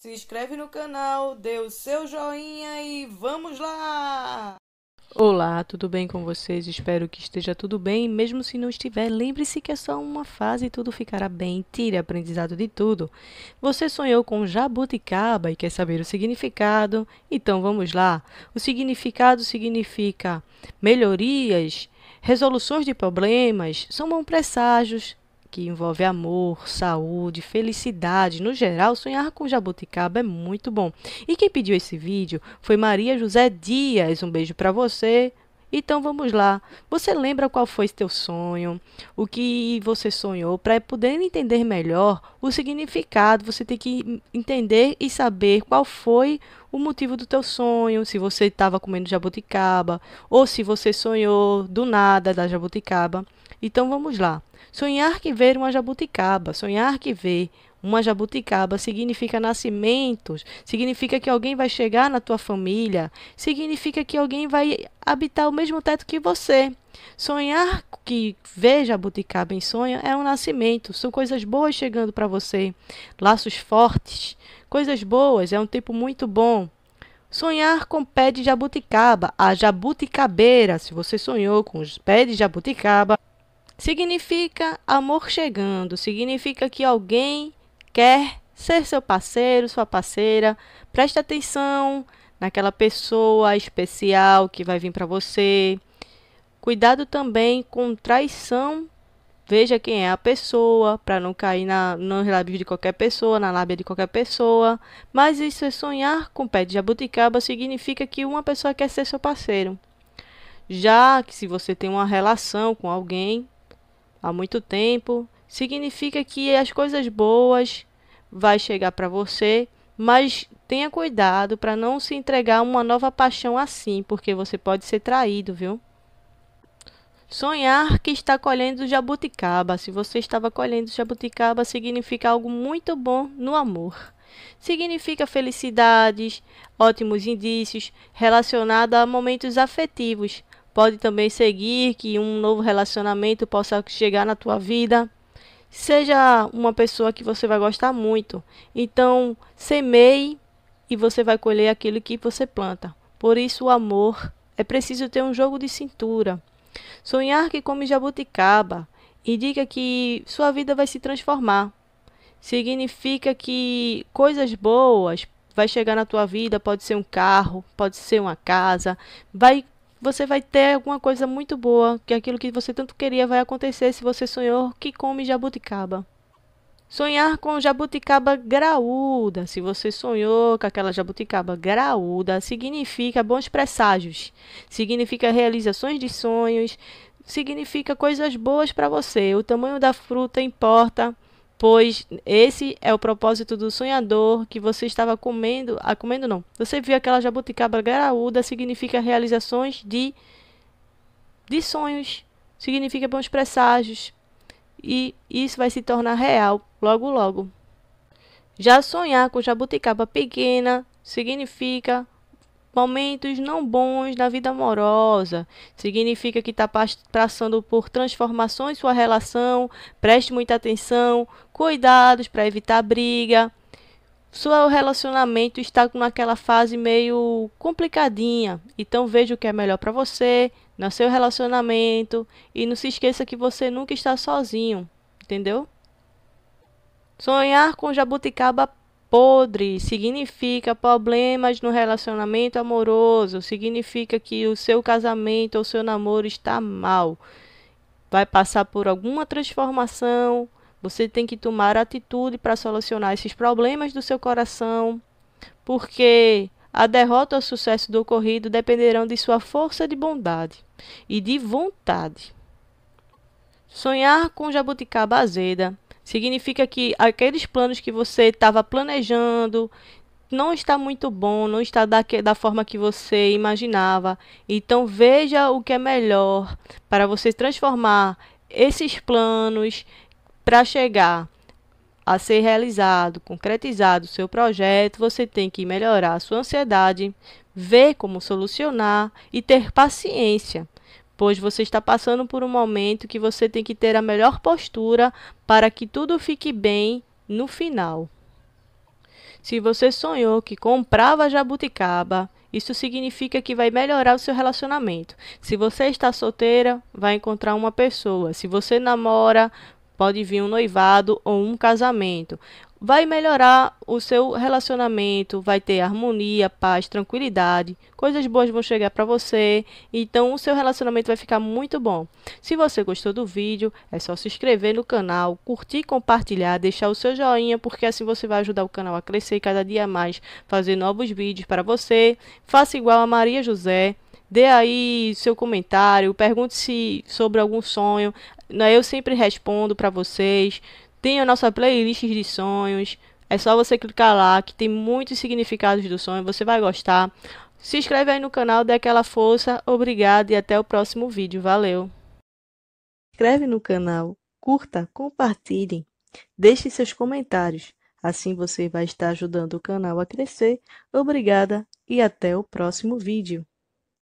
Se inscreve no canal, dê o seu joinha e vamos lá! Olá, tudo bem com vocês? Espero que esteja tudo bem. Mesmo se não estiver, lembre-se que é só uma fase e tudo ficará bem. Tire aprendizado de tudo. Você sonhou com jabuticaba e quer saber o significado? Então vamos lá. O significado significa melhorias, resoluções de problemas, são bons presságios, que envolve amor, saúde, felicidade. No geral, sonhar com jabuticaba é muito bom. E quem pediu esse vídeo foi Maria José Dias. Um beijo para você. Então vamos lá. Você lembra qual foi seu sonho? O que você sonhou? Para poder entender melhor o significado, você tem que entender e saber qual foi o motivo do teu sonho, se você estava comendo jabuticaba ou se você sonhou do nada da jabuticaba. Então vamos lá. Sonhar que ver uma jabuticaba, sonhar que ver uma jabuticaba significa nascimentos, significa que alguém vai chegar na tua família, significa que alguém vai habitar o mesmo teto que você. Sonhar que ver jabuticaba em sonho é um nascimento, são coisas boas chegando para você, laços fortes, coisas boas, é um tempo muito bom. Sonhar com pé de jabuticaba, a jabuticabeira, se você sonhou com os pés de jabuticaba, Significa amor chegando, significa que alguém quer ser seu parceiro, sua parceira. Preste atenção naquela pessoa especial que vai vir para você. Cuidado também com traição. Veja quem é a pessoa, para não cair na, nos lábios de qualquer pessoa, na lábia de qualquer pessoa. Mas isso é sonhar com pé de jabuticaba, significa que uma pessoa quer ser seu parceiro. Já que se você tem uma relação com alguém, há muito tempo, significa que as coisas boas vai chegar para você, mas tenha cuidado para não se entregar a uma nova paixão assim, porque você pode ser traído, viu? Sonhar que está colhendo jabuticaba. Se você estava colhendo jabuticaba, significa algo muito bom no amor. Significa felicidades, ótimos indícios relacionado a momentos afetivos Pode também seguir que um novo relacionamento possa chegar na tua vida. Seja uma pessoa que você vai gostar muito. Então, semeie e você vai colher aquilo que você planta. Por isso, o amor é preciso ter um jogo de cintura. Sonhar que come jabuticaba indica que sua vida vai se transformar. Significa que coisas boas vai chegar na tua vida, pode ser um carro, pode ser uma casa, vai você vai ter alguma coisa muito boa, que é aquilo que você tanto queria vai acontecer se você sonhou que come jabuticaba. Sonhar com jabuticaba graúda. Se você sonhou com aquela jabuticaba graúda, significa bons presságios, significa realizações de sonhos, significa coisas boas para você. O tamanho da fruta importa pois esse é o propósito do sonhador que você estava comendo, ah, comendo não. Você viu aquela jabuticaba garaúda, significa realizações de de sonhos, significa bons presságios. E isso vai se tornar real logo logo. Já sonhar com jabuticaba pequena significa momentos não bons na vida amorosa. Significa que está passando por transformações em sua relação, preste muita atenção, cuidados para evitar briga. Seu relacionamento está naquela fase meio complicadinha, então veja o que é melhor para você, no seu relacionamento e não se esqueça que você nunca está sozinho, entendeu? Sonhar com jabuticaba Podre significa problemas no relacionamento amoroso, significa que o seu casamento ou seu namoro está mal. Vai passar por alguma transformação, você tem que tomar atitude para solucionar esses problemas do seu coração, porque a derrota ou o sucesso do ocorrido dependerão de sua força de bondade e de vontade. Sonhar com jabuticaba azeda Significa que aqueles planos que você estava planejando não está muito bom, não está da, da forma que você imaginava. Então veja o que é melhor para você transformar esses planos para chegar a ser realizado, concretizado o seu projeto, você tem que melhorar a sua ansiedade, ver como solucionar e ter paciência pois você está passando por um momento que você tem que ter a melhor postura para que tudo fique bem no final. Se você sonhou que comprava jabuticaba, isso significa que vai melhorar o seu relacionamento. Se você está solteira, vai encontrar uma pessoa. Se você namora, pode vir um noivado ou um casamento vai melhorar o seu relacionamento, vai ter harmonia, paz, tranquilidade, coisas boas vão chegar para você, então o seu relacionamento vai ficar muito bom. Se você gostou do vídeo, é só se inscrever no canal, curtir, compartilhar, deixar o seu joinha, porque assim você vai ajudar o canal a crescer cada dia mais, fazer novos vídeos para você. Faça igual a Maria José, dê aí seu comentário, pergunte se sobre algum sonho, né, eu sempre respondo para vocês. Tem a nossa playlist de sonhos. É só você clicar lá que tem muitos significados do sonho, você vai gostar. Se inscreve aí no canal, dê aquela força. Obrigado e até o próximo vídeo. Valeu! Inscreve no canal, curta, compartilhe, deixe seus comentários. Assim você vai estar ajudando o canal a crescer. Obrigada e até o próximo vídeo.